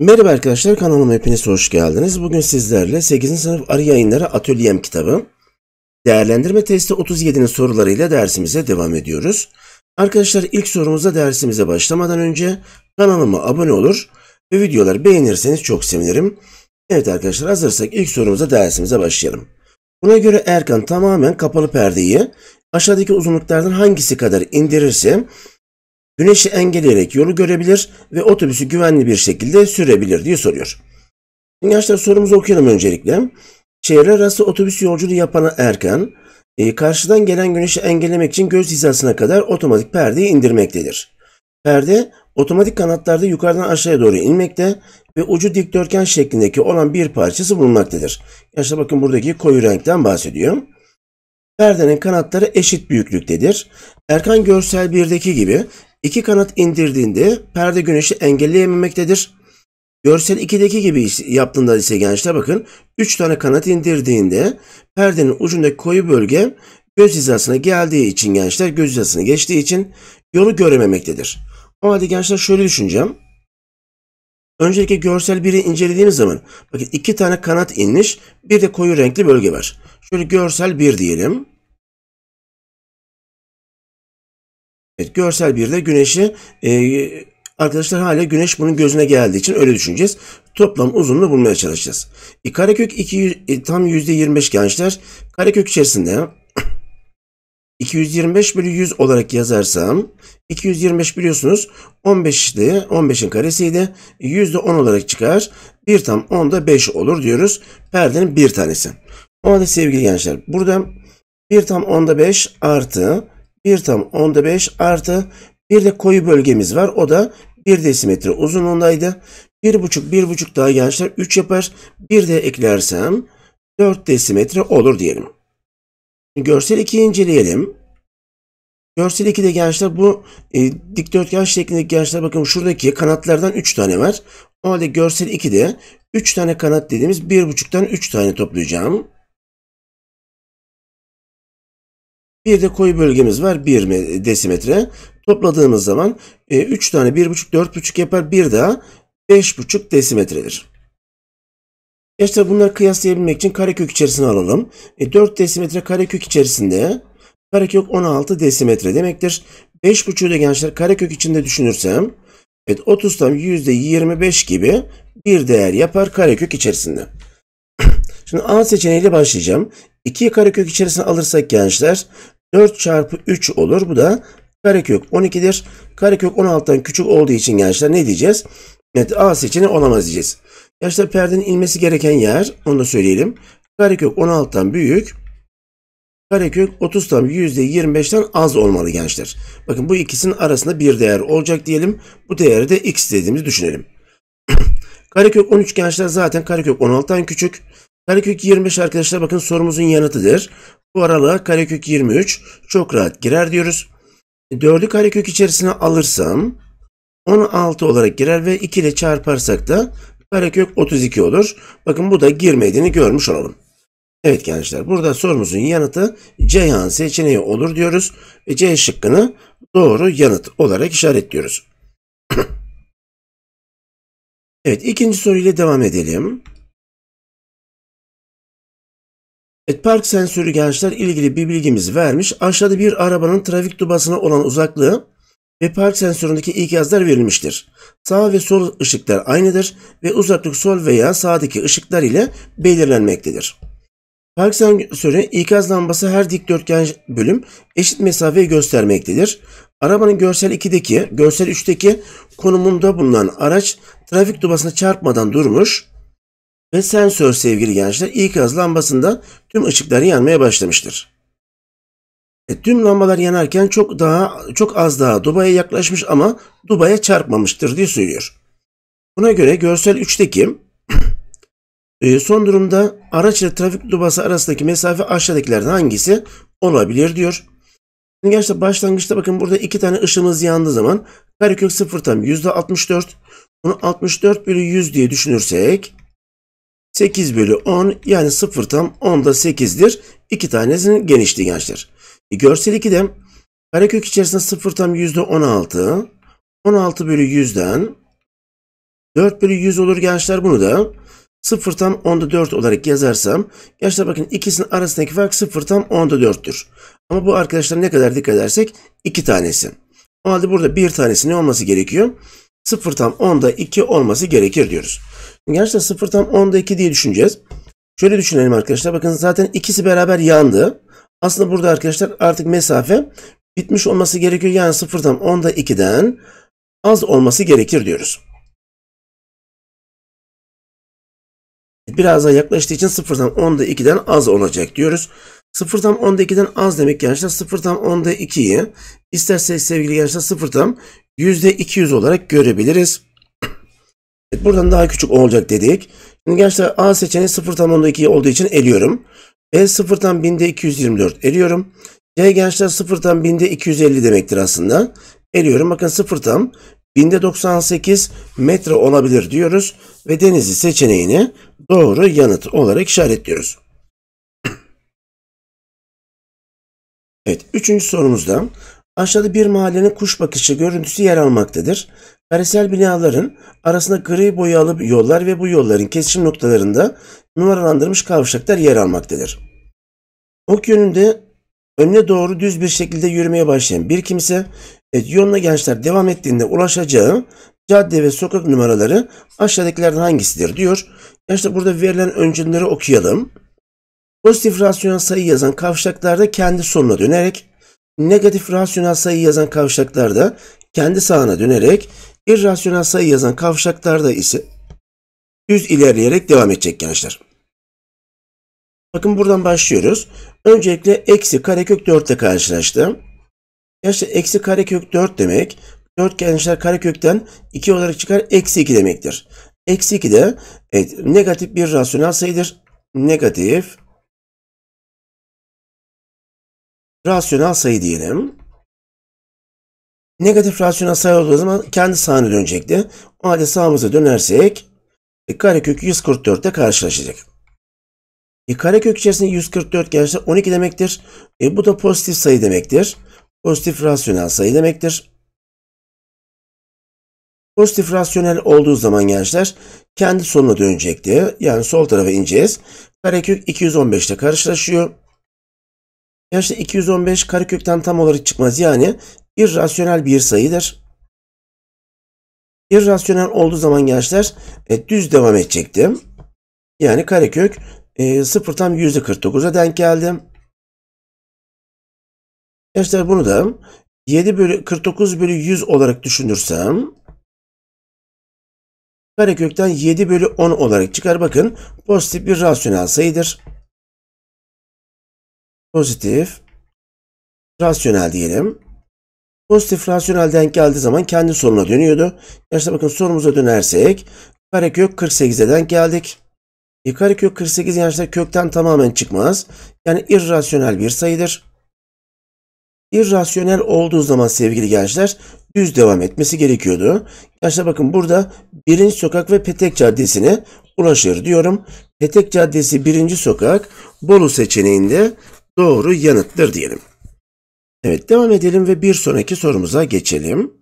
Merhaba arkadaşlar kanalıma hepiniz hoş geldiniz. Bugün sizlerle 8. sınıf arı yayınları atölyem kitabı değerlendirme testi 37'nin sorularıyla dersimize devam ediyoruz. Arkadaşlar ilk sorumuza dersimize başlamadan önce kanalıma abone olur ve videoları beğenirseniz çok sevinirim. Evet arkadaşlar hazırsak ilk sorumuza dersimize başlayalım. Buna göre Erkan tamamen kapalı perdeyi Aşağıdaki uzunluklardan hangisi kadar indirirse güneşi engelleyerek yolu görebilir ve otobüsü güvenli bir şekilde sürebilir diye soruyor. Şimdi gençler sorumuzu okuyalım öncelikle. Şehirler arası otobüs yolculuğu yapan Erkan, e, karşıdan gelen güneşi engellemek için göz hizasına kadar otomatik perdeyi indirmektedir. Perde otomatik kanatlarda yukarıdan aşağıya doğru inmekte ve ucu dikdörtgen şeklindeki olan bir parçası bulunmaktadır. Gençler bakın buradaki koyu renkten bahsediyorum. Perdenin kanatları eşit büyüklüktedir. Erkan görsel 1'deki gibi iki kanat indirdiğinde perde güneşi engelleyememektedir. Görsel 2'deki gibi yaptığında ise gençler bakın 3 tane kanat indirdiğinde perdenin ucundaki koyu bölge göz hizasına geldiği için gençler göz hizasını geçtiği için yolu görememektedir. O halde gençler şöyle düşüneceğim. Öncelikle görsel biri incelediğimiz zaman bakın iki tane kanat inmiş bir de koyu renkli bölge var. Şöyle görsel bir diyelim. Evet, görsel bir de güneşi e, arkadaşlar hala güneş bunun gözüne geldiği için öyle düşüneceğiz. Toplam uzunluğu bulmaya çalışacağız. E, karekök 200 e, tam %25 gençler. Karekök içerisinde 225 bölü 100 olarak yazarsam 225 biliyorsunuz 15'ti 15'in karesiydi. 100 de 10 olarak çıkar. 1 tam 10'da 5 olur diyoruz. Perdenin bir tanesi. O halde sevgili gençler burada 1 tam 10'da 5 artı 1 tam onda 5 artı bir de koyu bölgemiz var. O da 1 desimetre uzunluğundaydı. 1,5 1,5 daha gençler 3 yapar. Bir de eklersem 4 desimetre olur diyelim. Görsel 2'yi inceleyelim. Görsel 2'de gençler bu e, dikdörtgen şeklindeki gençler bakın şuradaki kanatlardan 3 tane var. O halde görsel 2'de 3 tane kanat dediğimiz 1,5'tan 3 tane toplayacağım. Bir de koyu bölgemiz var 1 desimetre. Topladığımız zaman 3 e, tane 1,5 4,5 yapar bir daha 5,5 desimetredir. Gençler bunları kıyaslayabilmek için karekök içerisine alalım. 4 e, desimetre karekök içerisinde karekök 16 desimetre demektir. 5,5'ü de gençler karekök içinde düşünürsem evet 30 tam %25 gibi bir değer yapar karekök içerisinde. Şimdi A seçeneğiyle başlayacağım. 2'yi karekök içerisine alırsak gençler 4 çarpı 3 olur. Bu da karekök 12'dir. Karekök 16'dan küçük olduğu için gençler ne diyeceğiz? Evet A seçeneği olamaz diyeceğiz. Gençler perdenin inmesi gereken yer onu da söyleyelim. Karekök 16'dan büyük. Karekök 30 tam %25'ten az olmalı gençler. Bakın bu ikisinin arasında bir değer olacak diyelim. Bu değeri de x dediğimizi düşünelim. karekök 13 gençler zaten karekök 16'dan küçük. Karekök 25 arkadaşlar bakın sorumuzun yanıtıdır. Bu aralığa karekök 23 çok rahat girer diyoruz. 4'ü e, karekök içerisine alırsam 16 olarak girer ve 2 ile çarparsak da karekök 32 olur. Bakın bu da girmediğini görmüş olalım. Evet gençler burada sorumuzun yanıtı Ceyhan seçeneği olur diyoruz. Ve C şıkkını doğru yanıt olarak işaretliyoruz. evet ikinci soruyla devam edelim. Evet, park sensörü gençler ilgili bir bilgimiz vermiş. Aşağıda bir arabanın trafik dubasına olan uzaklığı ve park sensöründeki ilk yazılar verilmiştir. Sağ ve sol ışıklar aynıdır ve uzaklık sol veya sağdaki ışıklar ile belirlenmektedir. Park sensörü ikaz lambası her dikdörtgen bölüm eşit mesafeyi göstermektedir. Arabanın görsel 2'deki, görsel 3'teki konumunda bulunan araç trafik dubasına çarpmadan durmuş ve sensör sevgili gençler ilk gaz lambasından tüm ışıkları yanmaya başlamıştır. E, tüm lambalar yanarken çok daha çok az daha Dubai'ye yaklaşmış ama Dubai'ye çarpmamıştır diye söylüyor. Buna göre görsel 3'teki e, son durumda araç ile trafik dubası arasındaki mesafe aşağıdakilerden hangisi olabilir diyor. Şimdi gençler başlangıçta bakın burada iki tane ışığımız yandığı zaman karekök sıfır tam %64. Bunu 64 bölü 100 diye düşünürsek 8 bölü 10 yani 0 tam 10'da 8'dir. İki tanesinin genişliği gençler. E, görsel 2'de karekök içerisinde 0 tam %16. 16 bölü 100'den 4 bölü 100 olur gençler bunu da. 0 tam 10'da 4 olarak yazarsam gençler bakın ikisinin arasındaki fark 0 tam 10'da 4'tür. Ama bu arkadaşlar ne kadar dikkat edersek 2 tanesi. O halde burada bir tanesi ne olması gerekiyor? 0 tam 10'da 2 olması gerekir diyoruz. Gerçi de sıfırdan 10'da 2 diye düşüneceğiz. Şöyle düşünelim arkadaşlar. Bakın zaten ikisi beraber yandı. Aslında burada arkadaşlar artık mesafe bitmiş olması gerekiyor. Yani sıfırdan 10'da 2'den az olması gerekir diyoruz. Biraz daha yaklaştığı için sıfırdan 10'da 2'den az olacak diyoruz. Sıfırdan 10'da 2'den az demek gençler sıfırdan 10'da 2'yi isterseniz sevgili gençler sıfırdan %200 olarak görebiliriz. Evet, buradan daha küçük olacak dedik. Şimdi gençler A seçeneği 0 tam onda 2 olduğu için eliyorum. B e, 0 tam binde 224 eliyorum. C gençler 0 tam binde 250 demektir aslında. Eliyorum bakın 0 tam binde 98 metre olabilir diyoruz. Ve denizi seçeneğini doğru yanıt olarak işaretliyoruz. Evet, üçüncü sorumuzda Aşağıda bir mahallenin kuş bakışı görüntüsü yer almaktadır. Karesel binaların arasında gri boyalı yollar ve bu yolların kesişim noktalarında numaralandırmış kavşaklar yer almaktadır. Ok yönünde önüne doğru düz bir şekilde yürümeye başlayan bir kimse evet, yoluna gençler devam ettiğinde ulaşacağı cadde ve sokak numaraları aşağıdakilerden hangisidir diyor. İşte burada verilen öncülleri okuyalım. Pozitif rasyonel sayı yazan kavşaklarda kendi sonuna dönerek negatif rasyonel sayı yazan kavşaklarda kendi sağına dönerek irrasyonel sayı yazan kavşaklarda ise düz ilerleyerek devam edecek gençler. Bakın buradan başlıyoruz. Öncelikle eksi karekök 4 ile karşılaştım. Gençler eksi karekök 4 demek 4 gençler karekökten 2 olarak çıkar eksi 2 demektir. Eksi 2 de evet, negatif bir rasyonel sayıdır. Negatif rasyonel sayı diyelim. Negatif rasyonel sayı olduğu zaman kendi sahne dönecekti. O halde sağımıza dönersek e, karekök 144 ile karşılaşacak. E, karekök içerisinde 144 gelirse 12 demektir. E, bu da pozitif sayı demektir. Pozitif rasyonel sayı demektir. Pozitif rasyonel olduğu zaman gençler kendi sonuna dönecekti. Yani sol tarafa ineceğiz. Karekök 215 ile karşılaşıyor. Yani işte 215 karekökten tam olarak çıkmaz. Yani irrasyonel bir sayıdır. İrrasyonel olduğu zaman gençler e, düz devam edecektim. Yani karekök e, 0 tam %49'a denk geldi. Gençler bunu da 7 bölü 49 bölü 100 olarak düşünürsem karekökten 7 bölü 10 olarak çıkar. Bakın pozitif bir rasyonel sayıdır. Pozitif, rasyonel diyelim. Pozitif rasyonel denk geldiği zaman kendi soruna dönüyordu. Gençler bakın sorumuza dönersek karekök 48'e denk geldik. E, karekök 48 gençler kökten tamamen çıkmaz. Yani irrasyonel bir sayıdır. İrrasyonel olduğu zaman sevgili gençler düz devam etmesi gerekiyordu. Gençler bakın burada birinci sokak ve Petek Caddesi'ne ulaşır diyorum. Petek Caddesi birinci sokak Bolu seçeneğinde doğru yanıttır diyelim. Evet devam edelim ve bir sonraki sorumuza geçelim.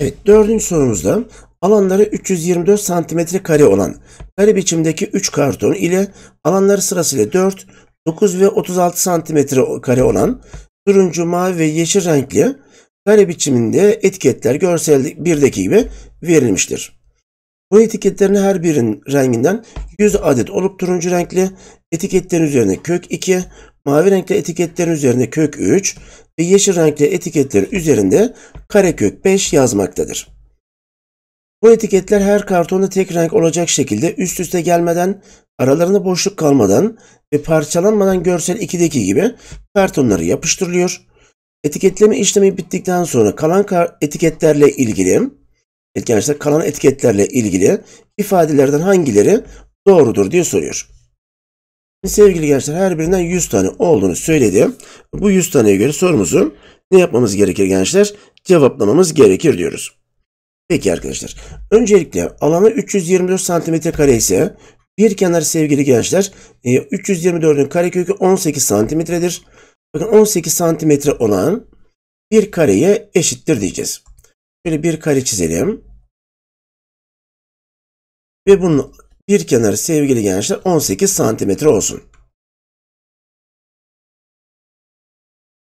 Evet dördüncü sorumuzda alanları 324 santimetre kare olan kare biçimdeki 3 karton ile alanları sırasıyla 4, 9 ve 36 santimetre kare olan turuncu, mavi ve yeşil renkli kare biçiminde etiketler görsel birdeki gibi verilmiştir. Bu etiketlerin her birinin renginden 100 adet olup turuncu renkli etiketlerin üzerine kök 2, mavi renkli etiketlerin üzerine kök 3 ve yeşil renkli etiketlerin üzerinde kare kök 5 yazmaktadır. Bu etiketler her kartonda tek renk olacak şekilde üst üste gelmeden, aralarında boşluk kalmadan ve parçalanmadan görsel 2'deki gibi kartonları yapıştırılıyor. Etiketleme işlemi bittikten sonra kalan etiketlerle ilgili etki arkadaşlar kalan etiketlerle ilgili ifadelerden hangileri doğrudur diye soruyor. Sevgili gençler her birinden 100 tane olduğunu söyledi. Bu 100 taneye göre sorumuzu ne yapmamız gerekir gençler? Cevaplamamız gerekir diyoruz. Peki arkadaşlar. Öncelikle alanı 324 santimetre kare ise bir kenar sevgili gençler 324'ün e, karekökü 18 santimetredir. Bakın 18 santimetre olan bir kareye eşittir diyeceğiz. Şöyle bir kare çizelim. Ve bunun bir kenarı sevgili gençler 18 santimetre olsun.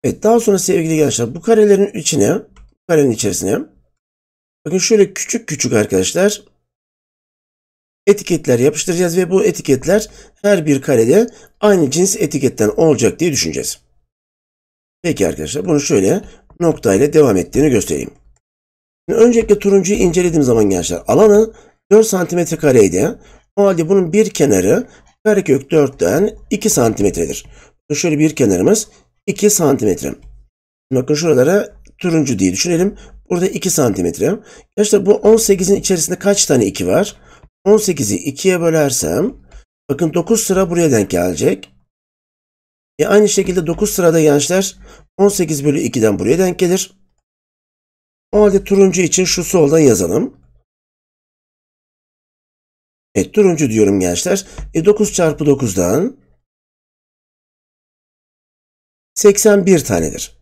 Evet daha sonra sevgili gençler bu karelerin içine, bu karenin içerisine bakın şöyle küçük küçük arkadaşlar etiketler yapıştıracağız ve bu etiketler her bir karede aynı cins etiketten olacak diye düşüneceğiz. Peki arkadaşlar bunu şöyle noktayla devam ettiğini göstereyim. Şimdi öncelikle turuncuyu incelediğim zaman gençler alanı 4 cm kareydi. O halde bunun bir kenarı karekök 4'ten 2 cm'dir. Şöyle bir kenarımız 2 cm. Bakın şuralara turuncu diye düşünelim. Burada 2 cm. Gençler bu 18'in içerisinde kaç tane 2 var? 18'i 2'ye bölersem bakın 9 sıra buraya denk gelecek. E aynı şekilde 9 sırada gençler 18 bölü 2'den buraya denk gelir. O halde turuncu için şu soldan yazalım. Evet turuncu diyorum gençler. E 9 çarpı 9'dan 81 tanedir.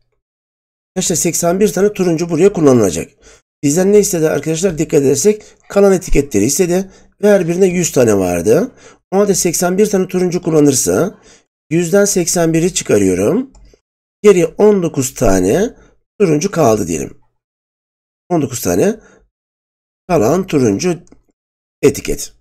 Gençler 81 tane turuncu buraya kullanılacak. Bizden ne istedi arkadaşlar? Dikkat edersek kalan etiketleri istedi. Ve her birinde 100 tane vardı. O halde 81 tane turuncu kullanırsa 100'den 81'i çıkarıyorum. Geriye 19 tane turuncu kaldı diyelim. 19 tane kalan turuncu etiket.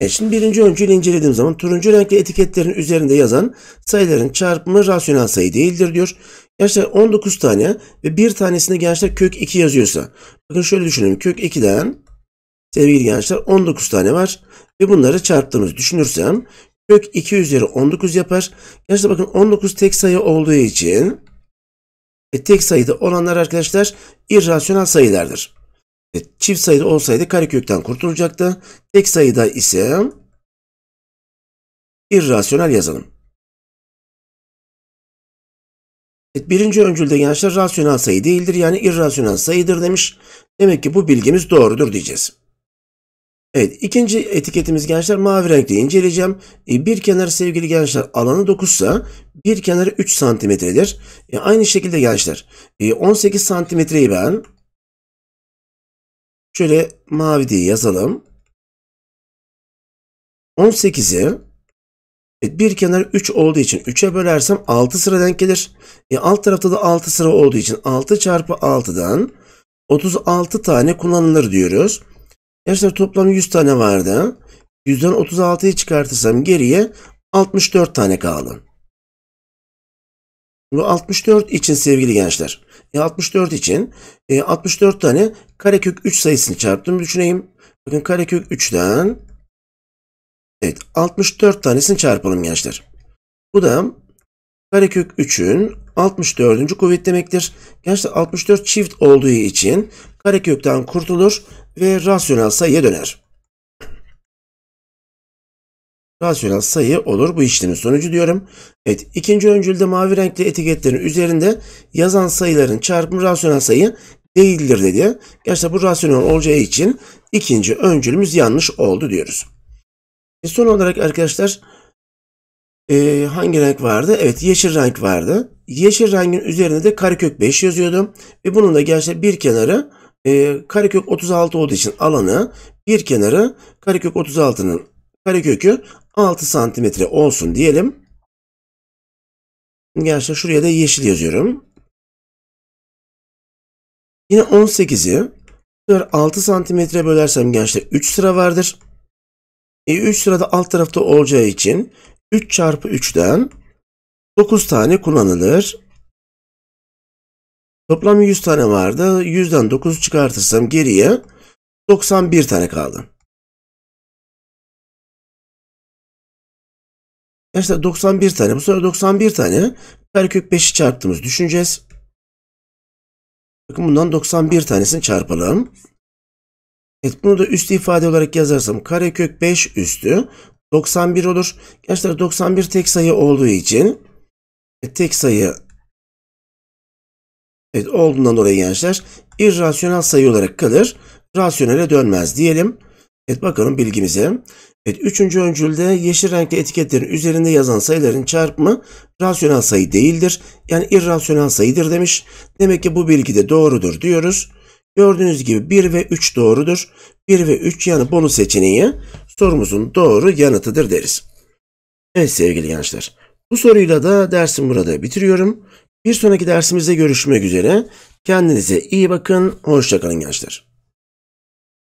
E şimdi birinci öncülü incelediğim zaman turuncu renkli etiketlerin üzerinde yazan sayıların çarpımı rasyonel sayı değildir diyor. Gençler 19 tane ve bir tanesinde gençler kök 2 yazıyorsa. Bakın şöyle düşünelim. Kök 2'den sevgili gençler 19 tane var ve bunları çarptığımızı düşünürsem kök 2 üzeri 19 yapar. Gençler bakın 19 tek sayı olduğu için e, tek sayıda olanlar arkadaşlar irrasyonel sayılardır. E, çift sayıda olsaydı karekökten kurtulacaktı. Tek sayıda ise irrasyonel yazalım. Evet, birinci öncülde gençler rasyonel sayı değildir yani irrasyonel sayıdır demiş. Demek ki bu bilgimiz doğrudur diyeceğiz. Evet ikinci etiketimiz gençler mavi renkte inceleyeceğim. E, bir kenarı sevgili gençler alanı 9 ise bir kenarı 3 santimetredir. E, aynı şekilde gençler e, 18 santimetreyi ben şöyle mavi diye yazalım. 18'i evet, bir kenarı 3 olduğu için 3'e bölersem 6 sıra denk gelir. E, alt tarafta da 6 sıra olduğu için 6 çarpı 6'dan 36 tane kullanılır diyoruz. Gençler toplam 100 tane vardı. 100'den 36'yı çıkartırsam geriye 64 tane kaldı. Bu 64 için sevgili gençler. E 64 için e 64 tane karekök 3 sayısını çarptım düşüneyim. Bakın karekök 3'ten evet 64 tanesini çarpalım gençler. Bu da karekök 3'ün 64. kuvvet demektir. Gerçi 64 çift olduğu için karekökten kurtulur ve rasyonel sayıya döner. Rasyonel sayı olur bu işlemin sonucu diyorum. Evet ikinci öncülde mavi renkli etiketlerin üzerinde yazan sayıların çarpımı rasyonel sayı değildir dedi. Gerçi bu rasyonel olacağı için ikinci öncülümüz yanlış oldu diyoruz. E son olarak arkadaşlar e, hangi renk vardı? Evet yeşil renk vardı. Yeşil rengin üzerinde de karekök 5 yazıyordum. Ve bunun da gerçekten bir kenarı e, karekök 36 olduğu için alanı bir kenarı karekök 36'nın karekökü 6 santimetre olsun diyelim. Gerçekten şuraya da yeşil yazıyorum. Yine 18'i 6 santimetre bölersem gençler 3 sıra vardır. E, 3 sırada alt tarafta olacağı için 3 çarpı 3'ten 9 tane kullanılır. Toplam 100 tane vardı. 100'den 9 çıkartırsam geriye 91 tane kaldı. İşte 91 tane. Bu sefer 91 tane karekök 5'i çarptığımız düşüneceğiz. Bakın bundan 91 tanesini çarpalım. Evet bunu da üst ifade olarak yazarsam karekök 5 üstü 91 olur. Gençler 91 tek sayı olduğu için e, tek sayı evet, olduğundan dolayı gençler irrasyonel sayı olarak kalır. Rasyonele dönmez diyelim. Evet bakalım bilgimize. Evet üçüncü öncülde yeşil renkli etiketlerin üzerinde yazan sayıların çarpımı rasyonel sayı değildir. Yani irrasyonel sayıdır demiş. Demek ki bu bilgi de doğrudur diyoruz. Gördüğünüz gibi 1 ve 3 doğrudur. 1 ve 3 yani bolu seçeneği sorumuzun doğru yanıtıdır deriz. Evet sevgili gençler, bu soruyla da dersimi burada bitiriyorum. Bir sonraki dersimizde görüşmek üzere. Kendinize iyi bakın, hoşçakalın gençler.